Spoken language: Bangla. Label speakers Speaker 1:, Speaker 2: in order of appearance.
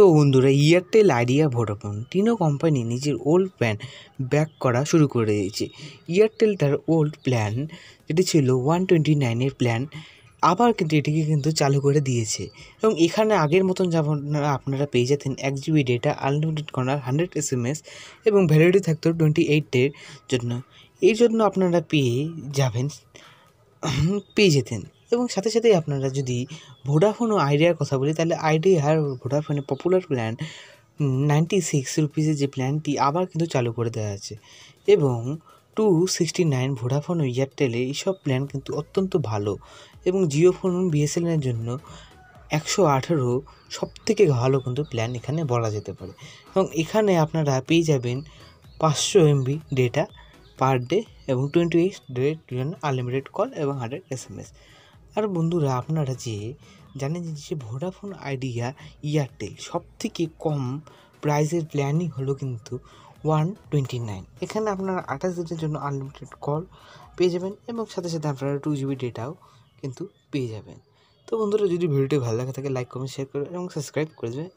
Speaker 1: তো বন্ধুরা এয়ারটেল আইডিয়া ভোডাফোন তিনও কোম্পানি নিজের ওল্ড প্ল্যান ব্যাক করা শুরু করে দিয়েছে এয়ারটেল তার ওল্ড প্ল্যান যেটি ছিল ওয়ান টোয়েন্টি নাইনের প্ল্যান আবার কিন্তু এটিকে কিন্তু চালু করে দিয়েছে এবং এখানে আগের মতন যেমন আপনারা পেয়ে যেতেন এক জিবি ডেটা আনলিমিটেড করার হান্ড্রেড এস এম এস এবং ভ্যালিডিটি থাকতো টোয়েন্টি এইট ডের জন্য এই জন্য আপনারা পেয়ে যাবেন পেয়ে যেতেন এবং সাথে সাথেই আপনারা যদি ভোডাফোন ও আইডিয়ার কথা বলি তাহলে আইডিয়ার ভোডাফোনের পপুলার প্ল্যান নাইনটি সিক্স রুপিসের যে প্ল্যানটি আবার কিন্তু চালু করে দেওয়া আছে এবং টু সিক্সটি নাইন ভোডাফোন ও এয়ারটেলে এইসব প্ল্যান কিন্তু অত্যন্ত ভালো এবং জিও ফোন বিএসএলএনের জন্য একশো আঠেরো সবথেকে ভালো কিন্তু প্ল্যান এখানে বলা যেতে পারে এবং এখানে আপনারা পেয়ে যাবেন পাঁচশো এমবি ডেটা পার ডে এবং twenty eight day unlimited call এবং হান্ড্রেড এস এম এস আর বন্ধুরা আপনারা যে জানেন যে ভোডাফোন আইডিয়া এয়ারটেল সব থেকে কম প্রাইসের প্ল্যানই হলো কিন্তু ওয়ান টোয়েন্টি নাইন এখানে আপনারা আঠাশ দিনের জন্য আনলিমিটেড কল পেয়ে যাবেন এবং সাথে সাথে আপনারা টু জিবি ডেটাও কিন্তু পেয়ে যাবেন তো বন্ধুরা যদি ভিডিওটি ভালো লাগে থাকে লাইক কমেন্ট শেয়ার করবেন এবং সাবস্ক্রাইব করে দেবেন